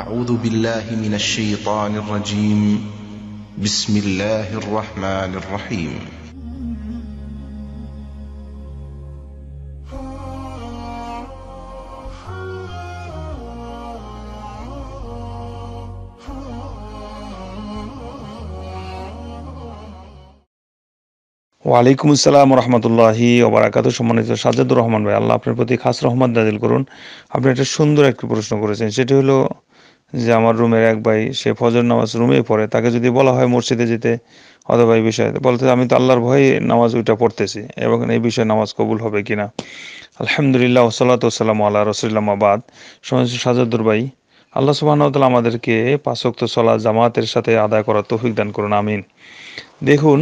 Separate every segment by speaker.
Speaker 1: أعوذ بالله من الشيطان الرجيم بسم الله الرحمن الرحيم ওয়ালাইকুম আসসালাম রহমতুল্লাহি ওবরাকাত সম্মানিত সাজাদুর রহমান ভাই আল্লাহ আপনার প্রতি খাস রহমান দাদিল করুন আপনি একটা সুন্দর একটি প্রশ্ন করেছেন সেটি হলো যে আমার রুমের এক ভাই সে ফজর নামাজ রুমেই পড়ে তাকে যদি বলা হয় মসজিদে যেতে অথবা এই বিষয়ে বলতে আমি তো আল্লাহর ভয়ে নামাজ ওইটা পড়তেছি এবং এই বিষয়ে নামাজ কবুল হবে কিনা আলহামদুলিল্লাহ ওসলাত ওসালাম আল্লাহ রসুল্লামাবাদ সমস্ত সাজাদুর ভাই আল্লাহ সুবাহতাল আমাদেরকে পাঁচক্ত সলা জামাতের সাথে আদায় করার তৌফিক দান করুন আমিন দেখুন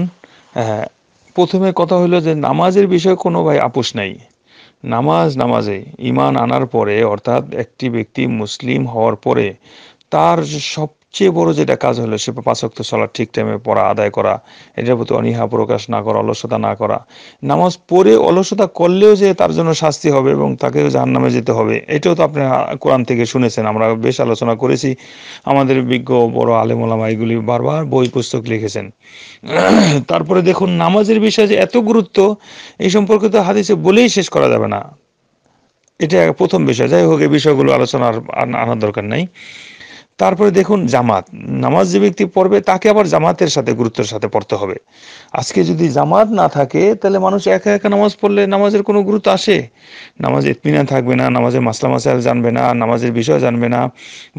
Speaker 1: প্রথমে কথা হলো যে নামাজের বিষয়ে কোনো ভাই আপোষ নাই নামাজ নামাজে ইমান আনার পরে অর্থাৎ একটি ব্যক্তি মুসলিম হওয়ার পরে তার সব চেয়ে বড় যেটা কাজ হলো সে পাঁচক্ত সলা ঠিক টাইমে পড়া আদায় করা এটার প্রতি অনীহা প্রকাশ না করা অলসতা না করা নামাজ পড়ে অলসতা করলেও যে তার জন্য শাস্তি হবে এবং তাকেও জাহান নামে যেতে হবে এটাও তো আপনি কোরআন থেকে শুনেছেন আমরা বেশ আলোচনা করেছি আমাদের বিজ্ঞ বড় আলেমোলামা এগুলি বারবার বই পুস্তক লিখেছেন তারপরে দেখুন নামাজের বিষয়ে যে এত গুরুত্ব এই সম্পর্কে তো হাদিসে বলেই শেষ করা যাবে না এটা প্রথম বিষয় যাই হোক এই বিষয়গুলো আলোচনার আনার দরকার নাই তারপরে দেখুন জামাত নামাজ যে ব্যক্তি পড়বে তাকে আবার জামাতের সাথে গুরুত্বের সাথে পড়তে হবে আজকে যদি জামাত না থাকে তাহলে মানুষ একা একা নামাজ পড়লে নামাজের কোনো গুরুত্ব আসে নামাজ ইতমিনা থাকবে না নামাজের মাসলা মাসাল জানবে না নামাজের বিষয় জানবে না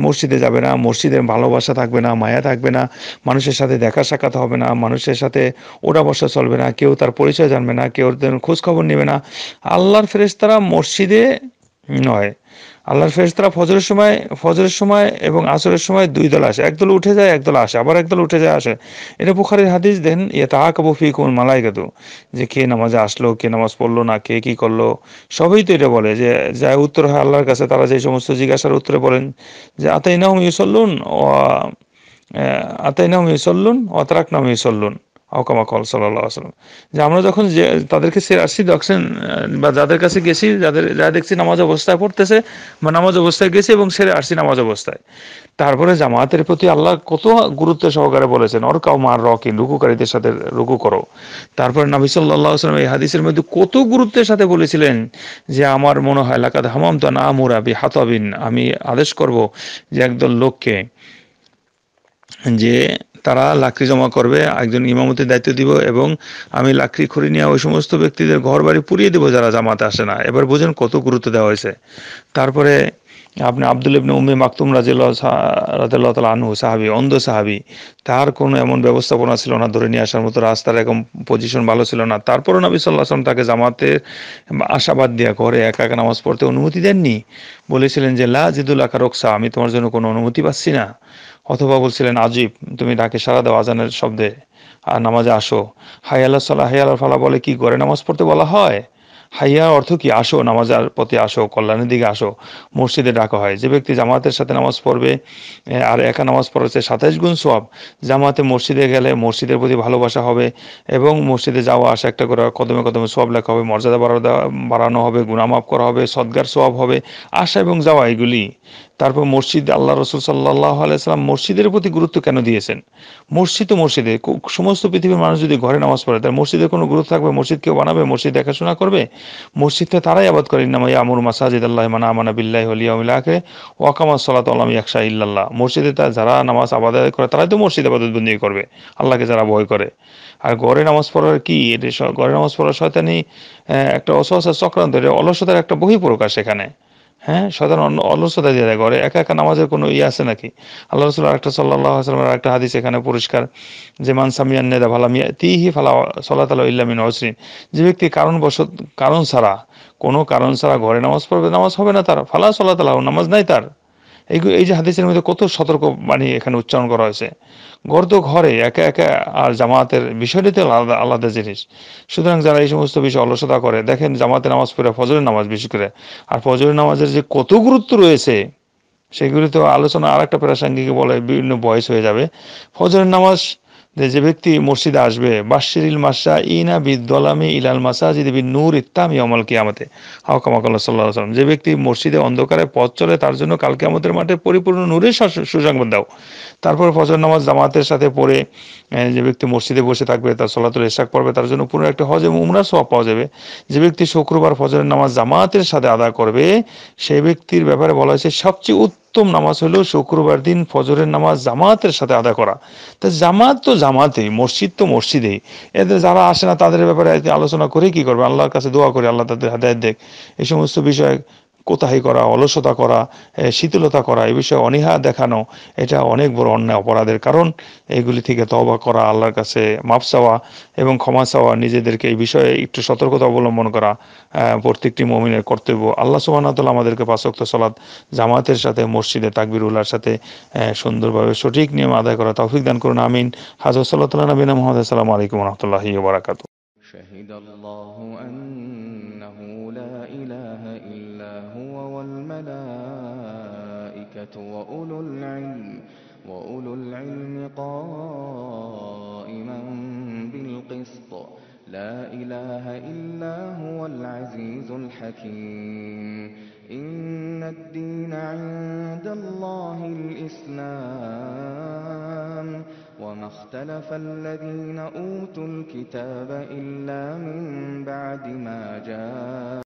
Speaker 1: মসজিদে যাবে না মসজিদের ভালোবাসা থাকবে না মায়া থাকবে না মানুষের সাথে দেখা সাক্ষাৎ হবে না মানুষের সাথে ওটা বসা চলবে না কেউ তার পরিচয় জানবে না কেউ খোঁজ খবর নেবে না আল্লাহর ফেরেস্তারা মসজিদে নয় আল্লাহর ফেরেশতারা ফজরের সময় ফজরের সময় এবং আসরের সময় দুই দল আসে একদল উঠে যায় একদল আসে আবার একদল উঠে যায় আসে এটা বুখারের হাদিস দেন ইয়ে তাহা কাবু ফি কোন মালাইকাত যে কে নামাজে আসলো কে নামাজ পড়লো না কে কি করলো সবই তো এটা বলে যে যা উত্তর হয় আল্লাহর কাছে তারা যে সমস্ত জিজ্ঞাসার উত্তরে বলেন যে নাম ইউসল্লুন ও নাম ইউসল্লুন অতরাক নাম ইউসল্লুন আওকামা কল সাল্লাহ আসলাম যে আমরা যখন যে তাদেরকে সে আসছি দেখছেন বা যাদের কাছে গেছি যাদের যা দেখছি নামাজ অবস্থায় পড়তেছে বা নামাজ অবস্থায় গেছি এবং সেরে আসছি নামাজ অবস্থায় তারপরে জামাতের প্রতি আল্লাহ কত গুরুত্ব সহকারে বলেছেন অর কাউ মার রকি রুকুকারীদের সাথে রুকু করো তারপরে নাবি সাল্লাহ আসলাম এই হাদিসের মধ্যে কত গুরুত্বের সাথে বলেছিলেন যে আমার মনে হয় লাকাদ হামাম তো না মুরাবি হাতবিন আমি আদেশ করব যে একদল লোককে যে তারা লাকড়ি জমা করবে একজন ইমামতির দায়িত্ব দিব এবং আমি লাকড়ি খড়ি নিয়ে ওই সমস্ত ব্যক্তিদের ঘর বাড়ি পুড়িয়ে দেবো যারা জামাতে আসে না এবার বোঝেন কত গুরুত্ব দেওয়া হয়েছে তারপরে আপনি আব্দুল ইবনে উম্মে মাকতুম রাজিল্লাহ তাল আনহু সাহাবি অন্ধ সাহাবি তার কোনো এমন ব্যবস্থাপনা ছিল না ধরে নিয়ে আসার মতো রাস্তার এরকম পজিশন ভালো ছিল না তারপরও নবী সাল্লাহ আসলাম তাকে জামাতে আশাবাদ দিয়া ঘরে একা একা নামাজ পড়তে অনুমতি দেননি বলেছিলেন যে লা জিদুল আকা রক্সা আমি তোমার জন্য কোনো অনুমতি পাচ্ছি না অথবা বলছিলেন আজিব তুমি ডাকে সারা দাও আজানের শব্দে আর নামাজে আসো হাই আল্লাহ সাল্লাহ হাই আল্লাহ ফালা বলে কি গড়ে নামাজ পড়তে বলা হয় হাইয়া অর্থ কি আসো নামাজার প্রতি আসো কল্যাণের দিকে আসো মসজিদে ডাকা হয় যে ব্যক্তি জামাতের সাথে নামাজ পড়বে আর একা নামাজ পড়েছে সাতাইশ গুণ সব জামাতে মসজিদে গেলে মসজিদের প্রতি ভালোবাসা হবে এবং মসজিদে যাওয়া আসা একটা করে কদমে কদমে সব লেখা হবে মর্যাদা বাড়া বাড়ানো হবে গুণামাপ করা হবে সদ্গার সব হবে আসা এবং যাওয়া এগুলি তারপর মসজিদ আল্লাহ রসুল সাল্লাহ আলাইসালাম মসজিদের প্রতি গুরুত্ব কেন দিয়েছেন মসজিদ তো মসজিদে সমস্ত পৃথিবীর মানুষ যদি ঘরে নামাজ পড়ে তার মসজিদের কোনো গুরুত্ব থাকবে মসজিদ কেউ বানাবে মসজিদ দেখাশোনা করবে মসজিদে তারাই আবাদ করেন না মাই আমর মাসাজিদ আল্লাহ মানা আমানা বিল্লাহ আলিয়াকে ওয়াকামা সালাত আল্লাহ ইয়াকশা ইল্লাল্লাহ মসজিদে তার যারা নামাজ আবাদ করে তারাই তো মসজিদ আবাদত বন্দী করবে আল্লাহকে যারা ভয় করে আর ঘরে নামাজ পড়ার কি এটা ঘরে নামাজ পড়ার শয়তানি একটা অসহসার চক্রান্ত এটা অলসতার একটা বহিঃপ্রকাশ এখানে হ্যাঁ সাধারণ অলসতা দিয়ে দেয় ঘরে একা একা নামাজের কোনো ইয়ে আছে নাকি আল্লাহ রসুল আরেকটা সাল্লাহ আসলামের আরেকটা হাদিস এখানে পরিষ্কার যে মান সামিয়ান নেদা ভালা মিয়া তিহি ফালা সাল্লাহ তালা ইল্লামিন অসরিন যে ব্যক্তি কারণবশত কারণ ছাড়া কোনো কারণ ছাড়া ঘরে নামাজ পড়বে নামাজ হবে না তার ফালা সাল্লাহ তালাহ নামাজ নাই তার এই এই যে হাদিসের মধ্যে কত সতর্ক বাণী এখানে উচ্চারণ করা হয়েছে ঘর তো ঘরে একা একা আর জামাতের বিষয়টিতে আলাদা আলাদা জিনিস সুতরাং যারা এই সমস্ত বিষয়ে অলসতা করে দেখেন জামাতে নামাজ পড়ে ফজরের নামাজ বিশেষ করে আর ফজরের নামাজের যে কত গুরুত্ব রয়েছে সেগুলি তো আলোচনা আর একটা প্রাসাঙ্গিক বলে বিভিন্ন বয়স হয়ে যাবে ফজরের নামাজ যে ব্যক্তি মসজিদে আসবে বাশিরিল মাসা ইনা বিদ্দলামি ইলাল মাসাজিদ বিন নূর ইত্তামি অমল কিয়ামতে হাওকামাকাল্লা সাল্লাহ সাল্লাম যে ব্যক্তি মসজিদে অন্ধকারে পথ চলে তার জন্য কালকে আমাদের মাঠে পরিপূর্ণ নূরের সুসংবাদ দাও তারপর ফজর নামাজ জামাতের সাথে পড়ে যে ব্যক্তি মসজিদে বসে থাকবে তার সলাতুল ইশাক পড়বে তার জন্য পুরো একটা হজে উমরা সোয়া পাওয়া যাবে যে ব্যক্তি শুক্রবার ফজরের নামাজ জামাতের সাথে আদায় করবে সেই ব্যক্তির ব্যাপারে বলা হয়েছে সবচেয়ে উত্তম নামাজ হলো শুক্রবার দিন ফজরের নামাজ জামাতের সাথে আদা করা তা জামাত তো জামাতেই মসজিদ তো মসজিদেই এদের যারা আসে না তাদের ব্যাপারে আলোচনা করে কি করবে আল্লাহর কাছে দোয়া করে আল্লাহ তাদের হাদায়ত দেখ এই সমস্ত বিষয়ে কোথাহি করা অলসতা করা শিথিলতা করা এ বিষয়ে অনীহা দেখানো এটা অনেক বড় অন্যায় অপরাধের কারণ এগুলি থেকে তবা করা আল্লাহর কাছে মাপ চাওয়া এবং ক্ষমা চাওয়া নিজেদেরকে এই বিষয়ে একটু সতর্কতা অবলম্বন করা প্রত্যেকটি মমিনের কর্তব্য আল্লাহ সুবাহতাল্লাহ আমাদেরকে পাঁচক্ত সলাদ জামাতের সাথে মসজিদে তাকবির উল্লার সাথে সুন্দরভাবে সঠিক নিয়ম আদায় করা তৌফিক দান করুন আমিন হাজর সাল্লাহ নবীন মোহাম্মদ আসসালামু আলাইকুম রহমতুল্লাহি বারাকাত وأولو العلم وأولو العلم قائما بالقسط لا إله إلا هو العزيز الحكيم إن الدين عند الله الإسلام وما اختلف الذين أوتوا الكتاب إلا من بعد ما جاء